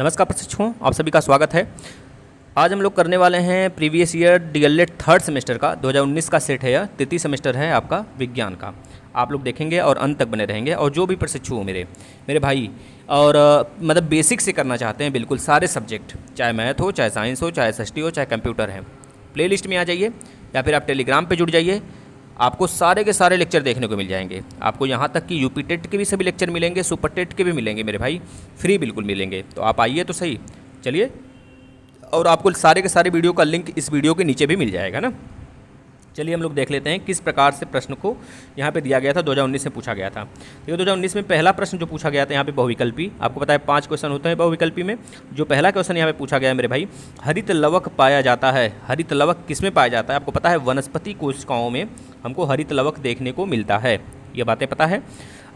नमस्कार प्रशिक्षकों आप सभी का स्वागत है आज हम लोग करने वाले हैं previous year DElEd third semester का 2019 का सेट है यह तृतीय सेमेस्टर है आपका विज्ञान का आप लोग देखेंगे और अंत तक बने रहेंगे और जो भी प्रशिक्षु हो मेरे मेरे भाई और आ, मतलब बेसिक से करना चाहते हैं बिल्कुल सारे सब्जेक्ट चाहे मैथ हो चाहे साइंस हो चाहे एस हो चाहे कंप्यूटर है प्ले में आ जाइए या फिर आप टेलीग्राम पर जुड़ जाइए आपको सारे के सारे लेक्चर देखने को मिल जाएंगे आपको यहाँ तक कि यूपी टेट के भी सभी लेक्चर मिलेंगे सुपर टेट के भी मिलेंगे मेरे भाई फ्री बिल्कुल मिलेंगे तो आप आइए तो सही चलिए और आपको सारे के सारे वीडियो का लिंक इस वीडियो के नीचे भी मिल जाएगा ना चलिए हम लोग देख लेते हैं किस प्रकार से प्रश्न को यहाँ पे दिया गया था 2019 में पूछा गया था तो देखिए 2019 में पहला प्रश्न जो पूछा गया था यहाँ पे बहुविकल्पी आपको पता है पांच क्वेश्चन होते हैं बहुविकल्पी में जो पहला क्वेश्चन यहाँ पे पूछा गया है मेरे भाई हरित लवक पाया जाता है हरित लवक किस में पाया जाता है आपको पता है वनस्पति कोशिकाओं में हमको हरित लवक देखने को मिलता है ये बातें पता है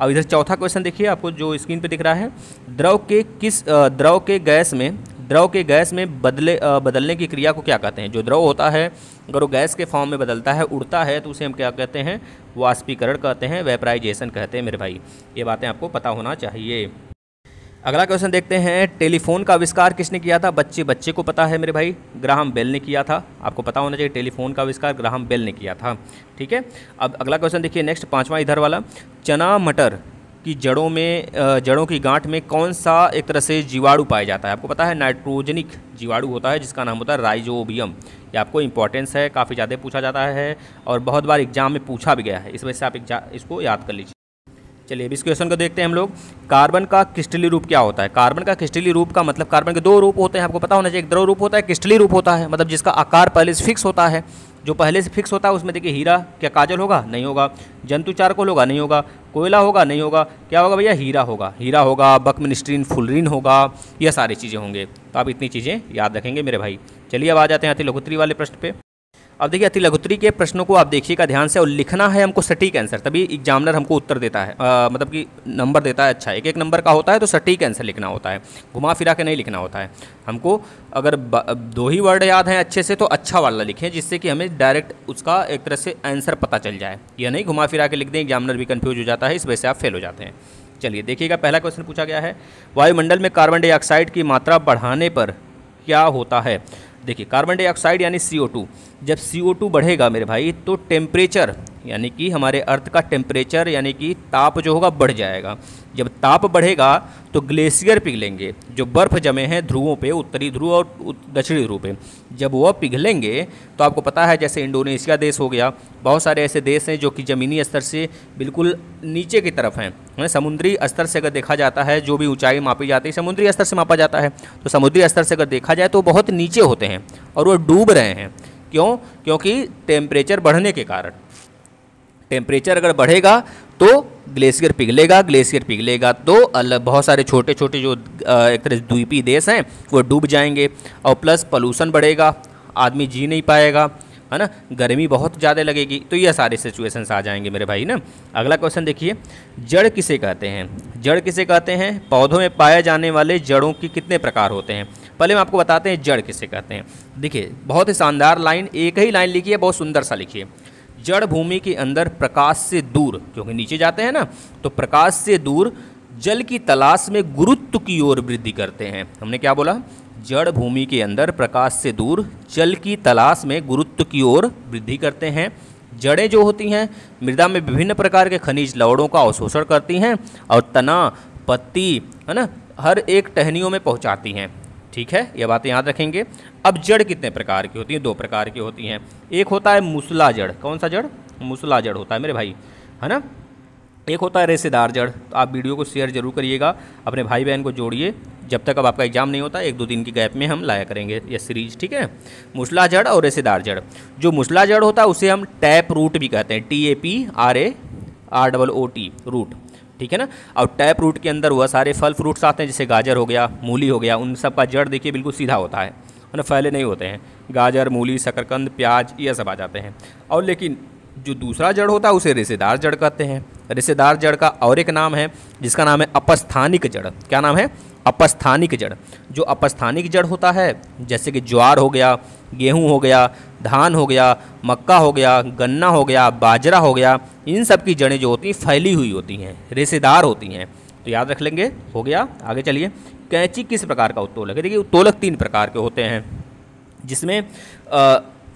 अब इधर चौथा क्वेश्चन देखिए आपको जो स्क्रीन पे दिख रहा है द्रव के किस द्रव के गैस में द्रव के गैस में बदले बदलने की क्रिया को क्या कहते हैं जो द्रव होता है अगर वो गैस के फॉर्म में बदलता है उड़ता है तो उसे हम क्या कहते हैं वाष्पीकरण कहते हैं वेपराइजेशन कहते हैं मेरे भाई ये बातें आपको पता होना चाहिए अगला क्वेश्चन देखते हैं टेलीफोन का आविष्कार किसने किया था बच्चे बच्चे को पता है मेरे भाई ग्राहम बेल ने किया था आपको पता होना चाहिए टेलीफोन का आविष्कार ग्राहम बेल ने किया था ठीक है अब अगला क्वेश्चन देखिए नेक्स्ट पाँचवा इधर वाला चना मटर की जड़ों में जड़ों की गांठ में कौन सा एक तरह से जीवाणु पाया जाता है आपको पता है नाइट्रोजनिक जीवाणु होता है जिसका नाम होता है राइजोबियम ये आपको इंपॉर्टेंस है काफ़ी ज़्यादा पूछा जाता है और बहुत बार एग्जाम में पूछा भी गया है इस वजह से आप इसको याद कर लीजिए चलिए अब इस क्वेश्चन को देखते हैं हम लोग कार्बन का क्रिस्टली रूप क्या होता है कार्बन का क्रिस्टली रूप का मतलब कार्बन के दो रूप होते हैं आपको पता होना चाहिए एक द्रव रूप होता है क्रिस्टली रूप होता है मतलब जिसका आकार पहले से फिक्स होता है जो पहले से फिक्स होता है उसमें देखिए हीरा क्या काजल होगा नहीं होगा जंतु चारकोल होगा नहीं होगा कोयला होगा नहीं होगा क्या होगा भैया हीरा होगा हीरा होगा बकमिनिस्ट्रीन फुलरीन होगा यह सारी चीज़ें होंगे तो आप इतनी चीज़ें याद रखेंगे मेरे भाई चलिए अब आ जाते हैं अति लघुत्री वाले प्रश्न पे अब देखिए अति लघुतरी के प्रश्नों को आप देखिएगा ध्यान से और लिखना है हमको सटीक आंसर तभी एग्जामिनर हमको उत्तर देता है आ, मतलब कि नंबर देता है अच्छा एक एक नंबर का होता है तो सटीक आंसर लिखना होता है घुमा फिरा के नहीं लिखना होता है हमको अगर दो ही वर्ड याद हैं अच्छे से तो अच्छा वाला लिखें जिससे कि हमें डायरेक्ट उसका एक तरह से आंसर पता चल जाए या नहीं घुमा फिरा के लिख दें एग्जामिनर भी कन्फ्यूज हो जाता है इस वजह से आप फेल हो जाते हैं चलिए देखिएगा पहला क्वेश्चन पूछा गया है वायुमंडल में कार्बन डाइऑक्साइड की मात्रा बढ़ाने पर क्या होता है देखिए कार्बन डाइऑक्साइड यानी सी जब सी बढ़ेगा मेरे भाई तो टेम्परेचर यानी कि हमारे अर्थ का टेम्परेचर यानी कि ताप जो होगा बढ़ जाएगा जब ताप बढ़ेगा तो ग्लेशियर पिघलेंगे जो बर्फ़ जमे हैं ध्रुवों पे उत्तरी ध्रुव और दक्षिणी ध्रुव पे जब वह पिघलेंगे तो आपको पता है जैसे इंडोनेशिया देश हो गया बहुत सारे ऐसे देश हैं जो कि ज़मीनी स्तर से बिल्कुल नीचे की तरफ हैं समुद्री स्तर से अगर देखा जाता है जो भी ऊंचाई मापी जाती है समुद्री स्तर से मापा जाता है तो समुद्री स्तर से अगर देखा जाए तो बहुत नीचे होते हैं और वह डूब रहे हैं क्यों क्योंकि टेम्परेचर बढ़ने के कारण टेम्परेचर अगर बढ़ेगा तो ग्लेशियर पिघलेगा ग्लेशियर पिघलेगा तो अलग बहुत सारे छोटे छोटे जो एक तरह से द्वीपी देश हैं वो डूब जाएंगे और प्लस पॉल्यूशन बढ़ेगा आदमी जी नहीं पाएगा है ना गर्मी बहुत ज़्यादा लगेगी तो ये सारे सिचुएशंस आ जाएंगे मेरे भाई ना अगला क्वेश्चन देखिए जड़ किसे कहते हैं जड़ किसे कहते हैं पौधों में पाए जाने वाले जड़ों के कितने प्रकार होते हैं पहले हम आपको बताते हैं जड़ किसे कहते हैं देखिए बहुत ही शानदार लाइन एक ही लाइन लिखी है बहुत सुंदर सा लिखिए जड़ भूमि के अंदर प्रकाश से दूर क्योंकि नीचे जाते हैं ना तो प्रकाश से दूर जल की तलाश में गुरुत्व की ओर वृद्धि करते हैं हमने क्या बोला जड़ भूमि के अंदर प्रकाश से दूर जल की तलाश में गुरुत्व की ओर वृद्धि करते हैं जड़ें जो होती हैं मृदा में विभिन्न प्रकार के खनिज लवड़ों का अवशोषण करती हैं और तना पत्ती है ना हर एक टहनियों में पहुंचाती हैं ठीक है यह बातें याद रखेंगे अब जड़ कितने प्रकार की होती हैं दो प्रकार की होती हैं एक होता है मुसला जड़ कौन सा जड़ मुसला जड़ होता है मेरे भाई है ना एक होता है रेसेदार जड़ तो आप वीडियो को शेयर जरूर करिएगा अपने भाई बहन को जोड़िए जब तक अब आपका एग्जाम नहीं होता एक दो दिन की गैप में हम लाया करेंगे यह सीरीज ठीक है मुसला जड़ और रेसेदार जड़ जो मुसला जड़ होता है उसे हम टैप रूट भी कहते हैं T A P R A R double O T root ठीक है ना और टैप रूट के अंदर वह सारे फल फ्रूट्स आते हैं जैसे गाजर हो गया मूली हो गया उन सब का जड़ देखिए बिल्कुल सीधा होता है ना फैले नहीं होते हैं गाजर मूली शकरकंद प्याज ये सब आ जाते हैं और लेकिन जो दूसरा जड़ होता है उसे रिश्तेदार जड़ कहते हैं रिश्तेदार जड़ का और एक नाम है जिसका नाम है अपस्थानिक जड़ क्या नाम है अपस्थानिक जड़ जो अपस्थानिक जड़ होता है जैसे कि ज्वार हो गया गेहूं हो गया धान हो गया मक्का हो गया गन्ना हो गया बाजरा हो गया इन सब की जड़ें जो होती हैं फैली हुई होती हैं रेसेदार होती हैं तो याद रख लेंगे हो गया आगे चलिए कैंची किस प्रकार का उत्तोलक है देखिए उत्तोलक तीन प्रकार के होते हैं जिसमें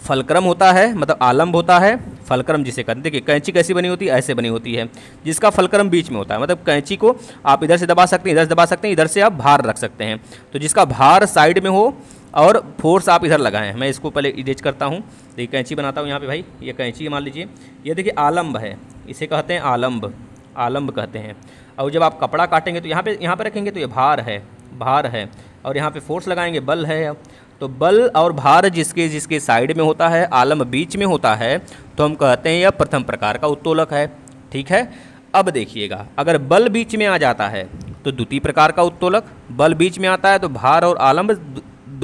फलक्रम होता है मतलब आलम्ब होता है फलक्रम जिसे कहते हैं देखिए कैंची कैसी बनी होती है ऐसे बनी होती है जिसका फलक्रम बीच में होता है मतलब कैंची को आप इधर से दबा सकते हैं इधर से दबा सकते हैं इधर से आप भार रख सकते हैं तो जिसका भार साइड में हो और फोर्स आप इधर लगाएं मैं इसको पहले इडेज करता हूँ देखिए कैंची बनाता हूँ यहाँ पे भाई ये कैंची मान लीजिए ये देखिए आलम्ब है इसे कहते हैं आलम्ब आलम्ब कहते हैं और जब आप कपड़ा काटेंगे तो यहाँ पे यहाँ पे रखेंगे तो ये भार है भार है और यहाँ पे फोर्स लगाएंगे बल है तो बल और भार जिसके जिसके साइड में होता है आलम बीच में होता है तो हम कहते हैं यह प्रथम प्रकार का उत्तोलक है ठीक है अब देखिएगा अगर बल बीच में आ जाता है तो द्वितीय प्रकार का उत्तोलक बल बीच में आता है तो भार और आलम्ब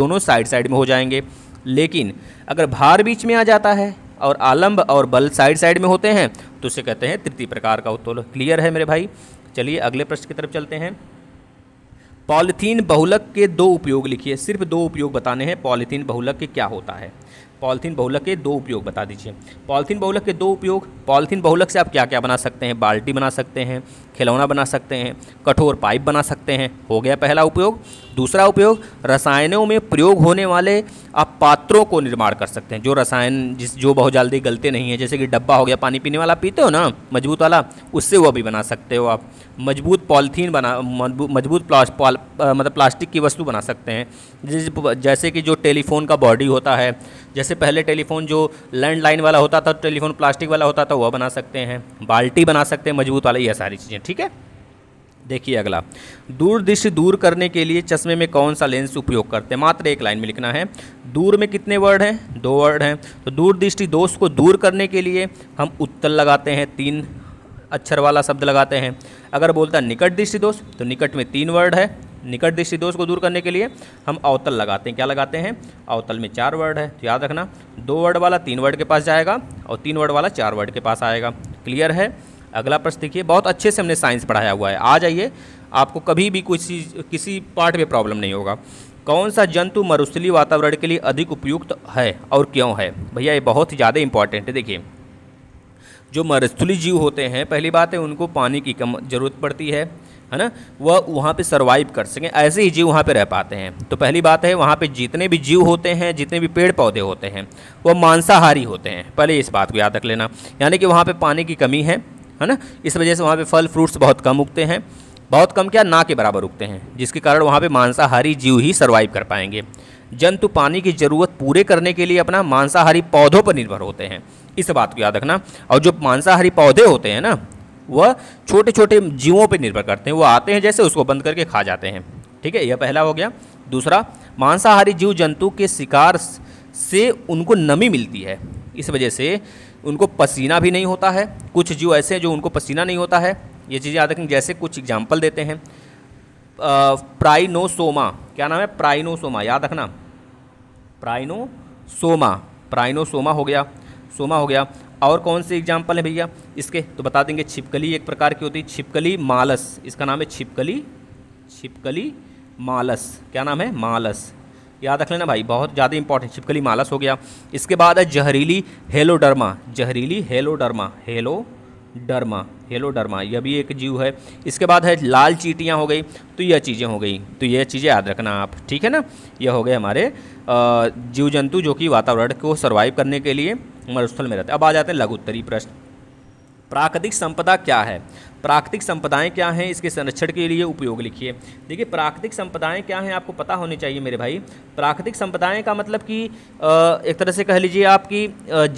दोनों साइड साइड में हो जाएंगे लेकिन अगर भार बीच में आ जाता है और आलम्ब और बल साइड साइड में होते हैं तो उसे कहते हैं तृतीय प्रकार का उत्तोलक क्लियर है मेरे भाई चलिए अगले प्रश्न की तरफ चलते हैं पॉलीथीन बहुलक के दो उपयोग लिखिए सिर्फ दो उपयोग बताने हैं पॉलीथीन बहुलक के क्या होता है पॉलीथीन बहुलक के दो उपयोग बता दीजिए पॉलीथीन बहुलक के दो उपयोग पॉलीथीन बहुलक से आप क्या क्या बना सकते हैं बाल्टी बना सकते हैं खिलौना बना सकते हैं कठोर पाइप बना सकते हैं हो गया पहला उपयोग दूसरा उपयोग रसायनों में प्रयोग होने वाले आप पात्रों को निर्माण कर सकते हैं जो रसायन जिस जो बहुत जल्दी गलते नहीं है जैसे कि डब्बा हो गया पानी पीने वाला पीते हो ना मजबूत वाला उससे वो भी बना सकते हो आप मजबूत पॉलीथीन बना मजबूत प्लास मतलब प्लास्टिक की वस्तु बना सकते हैं जैसे कि जो टेलीफोन का बॉडी होता है जैसे पहले टेलीफोन जो लैंडलाइन वाला होता था टेलीफोन प्लास्टिक वाला होता था वह बना सकते हैं बाल्टी बना सकते हैं मजबूत वाला यह सारी चीज़ें ठीक है देखिए अगला दूर दृष्टि दूर करने के लिए चश्मे में कौन सा लेंस उपयोग करते हैं मात्र एक लाइन में लिखना है दूर में कितने वर्ड हैं दो वर्ड हैं तो दूर दृष्टि दोष को दूर करने के लिए हम उत्तल लगाते हैं तीन अक्षर वाला शब्द लगाते हैं अगर बोलता है निकट दृष्टि दोष तो निकट में तीन वर्ड है निकट दृष्टि दोष को दूर करने के लिए हम अवतल लगाते हैं क्या लगाते हैं अवतल में चार वर्ड है तो याद रखना दो वर्ड वाला तीन वर्ड के पास जाएगा और तीन वर्ड वाला चार वर्ड के पास आएगा क्लियर है अगला प्रश्न देखिए बहुत अच्छे से हमने साइंस पढ़ाया हुआ है आ जाइए आपको कभी भी कोई चीज़ किसी पार्ट में प्रॉब्लम नहीं होगा कौन सा जंतु मरुस्थली वातावरण के लिए अधिक उपयुक्त है और क्यों है भैया ये बहुत ही ज़्यादा इंपॉर्टेंट है देखिए जो मरुस्थली जीव होते हैं पहली बात है उनको पानी की कम ज़रूरत पड़ती है है ना वह वहाँ पे सर्वाइव कर सकें ऐसे ही जीव वहाँ पे रह पाते हैं तो पहली बात है वहाँ पे जितने भी जीव होते हैं जितने भी पेड़ पौधे होते हैं वह मांसाहारी होते हैं पहले इस बात को याद रख लेना यानी कि वहाँ पे पानी की कमी है है ना इस वजह से वहाँ पे फल फ्रूट्स बहुत कम उगते हैं बहुत कम क्या ना के बराबर उगते हैं जिसके कारण वहाँ पे मांसाहारी जीव ही सर्वाइव कर पाएंगे जंतु पानी की ज़रूरत पूरे करने के लिए अपना मांसाहारी पौधों पर निर्भर होते हैं इस बात को याद रखना और जो मांसाहारी पौधे होते हैं ना वह छोटे छोटे जीवों पर निर्भर करते हैं वो आते हैं जैसे उसको बंद करके खा जाते हैं ठीक है यह पहला हो गया दूसरा मांसाहारी जीव जंतु के शिकार से उनको नमी मिलती है इस वजह से उनको पसीना भी नहीं होता है कुछ जीव ऐसे हैं जो उनको पसीना नहीं होता है ये चीज़ें याद रखें जैसे कुछ एग्जाम्पल देते हैं प्राइनोसोमा क्या नाम है प्राइनोसोमा याद रखना प्राइनोसोमा प्राइनोसोमा हो गया सोमा हो गया और कौन से एग्जाम्पल है भैया इसके तो बता देंगे छिपकली एक प्रकार की होती है छिपकली मालस इसका नाम है छिपकली छिपकली मालस क्या नाम है मालस याद रख लेना भाई बहुत ज़्यादा इंपॉर्टेंट छिपकली मालस हो गया इसके बाद है जहरीली हेलोडर्मा जहरीली heloderma heloderma heloderma यह भी एक जीव है इसके बाद है लाल चीटियाँ हो गई तो यह चीज़ें हो गई तो यह चीज़ें याद रखना आप ठीक है ना यह हो गए हमारे जीव जंतु जो कि वातावरण को सर्वाइव करने के लिए मरुस्थल में रहते हैं अब आ जाते हैं लघु उत्तरी प्रश्न प्राकृतिक संपदा क्या है प्राकृतिक संपदाएं क्या हैं इसके संरक्षण के लिए उपयोग लिखिए देखिए प्राकृतिक संपदाएं क्या हैं आपको पता होनी चाहिए मेरे भाई प्राकृतिक संपदाएं का मतलब कि एक तरह से कह लीजिए आपकी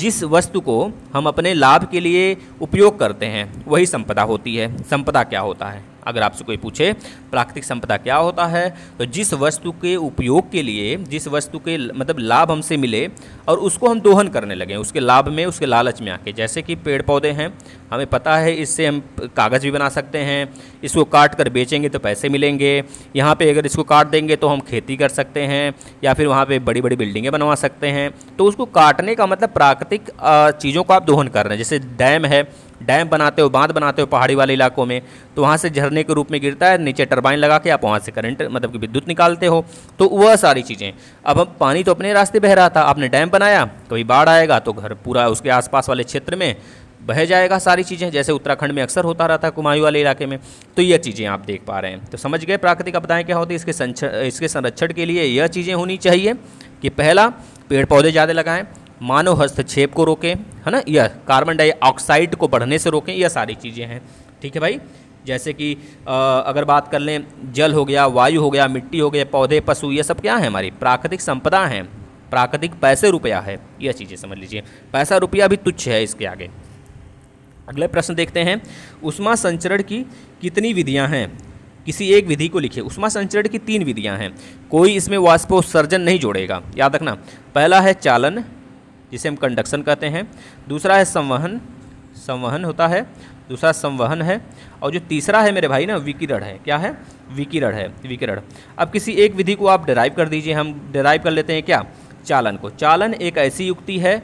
जिस वस्तु को हम अपने लाभ के लिए उपयोग करते हैं वही संपदा होती है संपदा क्या होता है अगर आपसे कोई पूछे प्राकृतिक संपदा क्या होता है तो जिस वस्तु के उपयोग के लिए जिस वस्तु के मतलब लाभ हमसे मिले और उसको हम दोहन करने लगे उसके लाभ में उसके लालच में आके जैसे कि पेड़ पौधे हैं हमें पता है इससे हम कागज़ भी बना सकते हैं इसको काट कर बेचेंगे तो पैसे मिलेंगे यहाँ पे अगर इसको काट देंगे तो हम खेती कर सकते हैं या फिर वहाँ पे बड़ी बड़ी बिल्डिंगें बनवा सकते हैं तो उसको काटने का मतलब प्राकृतिक चीज़ों को आप दोहन कर रहे हैं जैसे डैम है डैम बनाते हो बांध बनाते हो पहाड़ी वाले इलाकों में तो वहाँ से झरने के रूप में गिरता है नीचे टरबाइन लगा के आप वहाँ से करंट मतलब कि विद्युत निकालते हो तो वह सारी चीज़ें अब हम पानी तो अपने रास्ते बह रहा था आपने डैम बनाया कभी बाढ़ आएगा तो घर पूरा उसके आसपास वाले क्षेत्र में बह जाएगा सारी चीज़ें जैसे उत्तराखंड में अक्सर होता रहता है कुमायूं वाले इलाके में तो यह चीज़ें आप देख पा रहे हैं तो समझ गए प्राकृतिक आपदाएँ क्या होती है इसके संरक्षण इसके संरक्षण के लिए यह चीज़ें होनी चाहिए कि पहला पेड़ पौधे ज़्यादा लगाएं मानव हस्तक्षेप को रोकें है ना यह कार्बन डाइऑक्साइड को बढ़ने से रोकें यह सारी चीज़ें हैं ठीक है भाई जैसे कि आ, अगर बात कर लें जल हो गया वायु हो गया मिट्टी हो गया पौधे पशु ये सब क्या है हमारी प्राकृतिक संपदा हैं प्राकृतिक पैसे रुपया है यह चीज़ें समझ लीजिए पैसा रुपया भी तुच्छ है इसके आगे अगले प्रश्न देखते हैं उष्मा संचरण की कितनी विधियां हैं किसी एक विधि को लिखिए उष्मा संचरण की तीन विधियां हैं कोई इसमें वाष्पोत्सर्जन नहीं जोड़ेगा याद रखना पहला है चालन जिसे हम कंडक्शन कहते हैं दूसरा है संवहन संवहन होता है दूसरा संवहन है और जो तीसरा है मेरे भाई ना विकिरण है क्या है विकिरण है विकिरण अब किसी एक विधि को आप डिराइव कर दीजिए हम डिराइव कर लेते हैं क्या चालन को चालन एक ऐसी युक्ति है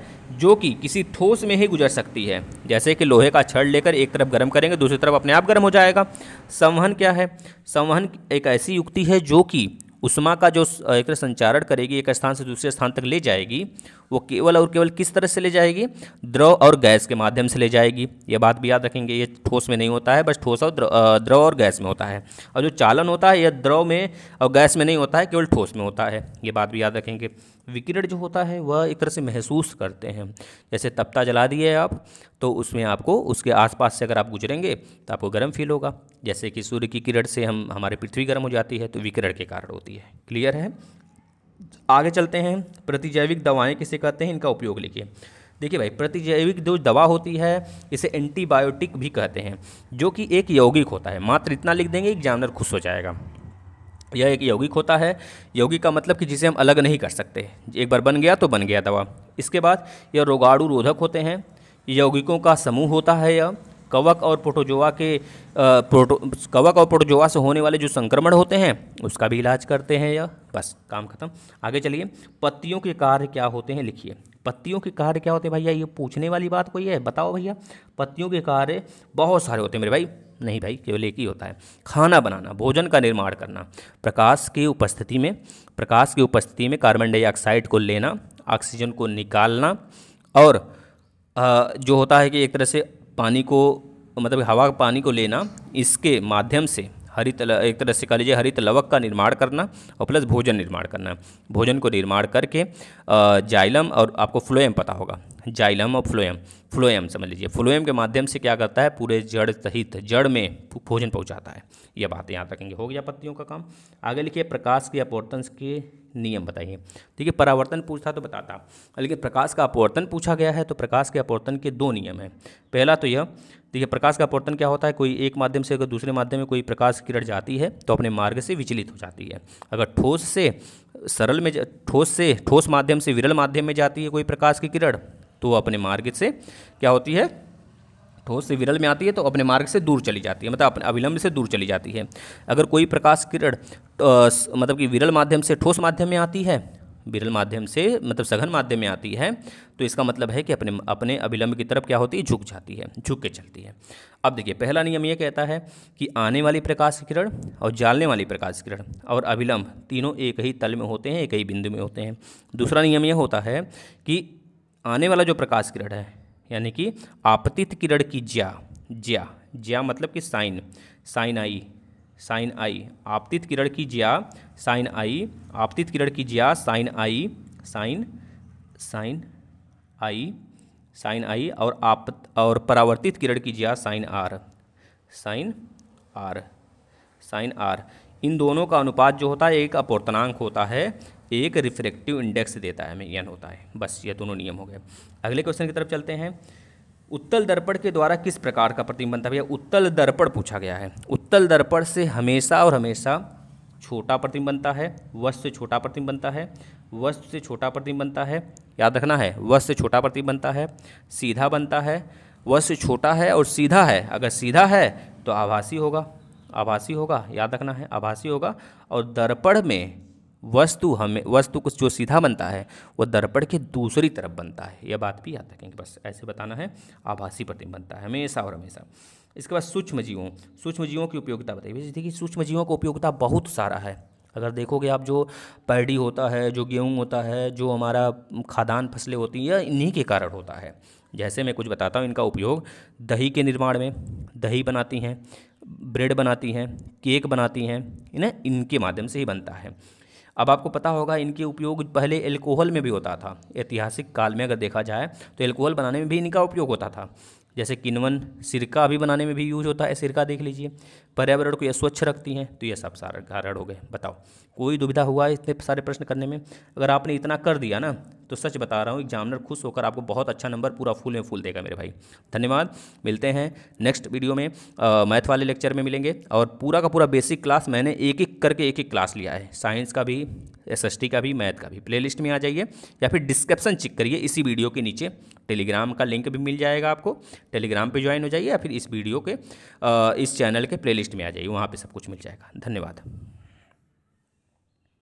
जो कि किसी ठोस में ही गुजर सकती है जैसे कि लोहे का छड़ लेकर एक तरफ गर्म करेंगे दूसरी तरफ अपने आप गर्म हो जाएगा संवहन क्या है संवहन एक ऐसी युक्ति है जो कि उष्मा का जो एक संचारण करेगी एक स्थान से दूसरे स्थान तक ले जाएगी वो केवल और केवल किस तरह से ले जाएगी द्रव और गैस के माध्यम से ले जाएगी ये बात भी याद रखेंगे ये ठोस में नहीं होता है बस ठोस और द्रव और गैस में होता है और जो चालन होता है यह द्रव में और गैस में नहीं होता है केवल ठोस में होता है ये बात भी याद रखेंगे विकिरण जो होता है वह एक तरह से महसूस करते हैं जैसे तपता जला दिए आप तो उसमें आपको उसके आसपास से अगर आप गुजरेंगे तो आपको गर्म फील होगा जैसे कि सूर्य की किरण से हम हमारे पृथ्वी गर्म हो जाती है तो विकिरण के कारण होती है क्लियर है आगे चलते हैं प्रतिजैविक दवाएँ किसे कहते हैं इनका उपयोग लिखिए देखिए भाई प्रतिजैविक जो दवा होती है इसे एंटीबायोटिक भी कहते हैं जो कि एक यौगिक होता है मात्र इतना लिख देंगे एक जानवर खुश हो जाएगा यह एक यौगिक होता है यौगिक का मतलब कि जिसे हम अलग नहीं कर सकते एक बार बन गया तो बन गया दवा इसके बाद यह रोगाणु रोधक होते हैं यौगिकों का समूह होता है यह कवक और प्रोटोजोआ के प्रोटो कवक और प्रोटोजोआ से होने वाले जो संक्रमण होते हैं उसका भी इलाज करते हैं यह बस काम खत्म आगे चलिए पत्तियों के कार्य क्या होते हैं लिखिए पत्तियों के कार्य क्या होते हैं भैया ये पूछने वाली बात कोई है बताओ भैया पत्तियों के कार्य बहुत सारे होते हैं मेरे भाई नहीं भाई केवल एक ही होता है खाना बनाना भोजन का निर्माण करना प्रकाश की उपस्थिति में प्रकाश की उपस्थिति में कार्बन डाइऑक्साइड को लेना ऑक्सीजन को निकालना और जो होता है कि एक तरह से पानी को मतलब हवा पानी को लेना इसके माध्यम से हरित एक तरह से कह लीजिए हरित लवक का निर्माण करना और प्लस भोजन निर्माण करना भोजन को निर्माण करके जाइलम और आपको फ्लोएम पता होगा जाइलम और फ्लोएम फ्लोएम समझ लीजिए फ्लोएम के माध्यम से क्या करता है पूरे जड़ सहित जड़ में भोजन पहुंचाता है यह बात याद रखेंगे हो गया पत्तियों का काम आगे लिखिए प्रकाश के अपवर्तन के नियम बताइए ठीक है परावर्तन पूछता तो बताता लेकिन प्रकाश का अपवर्तन पूछा गया है तो प्रकाश के अपवर्तन के दो नियम हैं पहला तो यह देखिए प्रकाश का अपवर्तन क्या होता है कोई एक माध्यम से अगर दूसरे माध्यम में कोई प्रकाश किरण जाती है तो अपने मार्ग से विचलित हो जाती है अगर ठोस से सरल में ठोस से ठोस माध्यम से विरल माध्यम में जाती है कोई प्रकाश की किरण तो वो अपने मार्ग से क्या होती है ठोस तो से विरल में आती है तो अपने मार्ग से दूर चली जाती है मतलब अपने अविलंब से दूर चली जाती है अगर कोई प्रकाश किरण मतलब कि विरल माध्यम से ठोस माध्यम में आती है विरल माध्यम से मतलब सघन माध्यम में आती है तो इसका मतलब है कि अपने अपने अभिलंब की तरफ क्या होती है झुक जाती है झुक के चलती है अब देखिए पहला नियम ये कहता है कि आने वाली प्रकाश किरण और जालने वाली प्रकाश किरण और अभिलंब तीनों एक ही तल में होते हैं एक ही बिंदु में होते हैं दूसरा नियम यह होता है कि आने वाला जो प्रकाश किरण है यानी कि आपतित किरण की ज्या ज्या ज्या मतलब कि sine sine i sine i आपतित किरण की ज्या साइन आई आपतित किरण की ज्या sine i sine sine i sine i और आप और परावर्तित किरण की ज्या sine r sine r sine r इन दोनों का अनुपात जो होता है एक अपोर्तनांक होता है एक रिफ्रैक्टिव इंडेक्स देता है हमें एन होता है बस ये दोनों नियम हो गए अगले क्वेश्चन की तरफ चलते हैं उत्तल दर्पण के द्वारा किस प्रकार का प्रतिबंध भैया उत्तल दर्पण पूछा गया है उत्तल दर्पण से हमेशा और हमेशा छोटा प्रतिम बनता है वस्तु से छोटा प्रतिम बनता है वस्तु से छोटा प्रतिम बनता है याद रखना है वस्तु से छोटा प्रतिम बनता है सीधा बनता है वस्तु छोटा है और सीधा है अगर सीधा है तो आभासी होगा आभासी होगा याद रखना है आभासी होगा और दर्पण में वस्तु हमें वस्तु कुछ जो सीधा बनता है वो दर्पण के दूसरी तरफ बनता है यह बात भी याद रखेंगे बस ऐसे बताना है आभासी प्रतिम बनता है हमेशा और हमेशा इसके बाद सूक्ष्म जीवों सूक्ष्म जीवों की उपयोगिता बताइए जैसे देखिए सूक्ष्म जीवों का उपयोगिता बहुत सारा है अगर देखोगे आप जो पैडी होता है जो गेहूँ होता है जो हमारा खादान फसलें होती हैं इन्हीं के कारण होता है जैसे मैं कुछ बताता हूँ इनका उपयोग दही के निर्माण में दही बनाती हैं ब्रेड बनाती हैं केक बनाती हैं इन्हें इनके माध्यम से ही बनता है अब आपको पता होगा इनके उपयोग पहले एल्कोहल में भी होता था ऐतिहासिक काल में अगर देखा जाए तो एल्कोहल बनाने में भी इनका उपयोग होता था जैसे किनवन सिरका भी बनाने में भी यूज होता है सिरका देख लीजिए पर्यावरण को यह स्वच्छ रखती हैं तो ये सब सारा कारण हो गए बताओ कोई दुविधा हुआ इतने सारे प्रश्न करने में अगर आपने इतना कर दिया ना तो सच बता रहा हूँ एग्जामिनर खुश होकर आपको बहुत अच्छा नंबर पूरा फुल में फुल देगा मेरे भाई धन्यवाद मिलते हैं नेक्स्ट वीडियो में मैथ वाले लेक्चर में मिलेंगे और पूरा का पूरा बेसिक क्लास मैंने एक एक करके एक एक क्लास लिया है साइंस का भी एस का भी मैथ का भी लिस्ट में आ जाइए या फिर डिस्क्रिप्सन चेक करिए इसी वीडियो के नीचे टेलीग्राम का लिंक भी मिल जाएगा आपको टेलीग्राम पे ज्वाइन हो जाइए या फिर इस वीडियो के इस चैनल के प्लेलिस्ट में आ जाइए वहाँ पे सब कुछ मिल जाएगा धन्यवाद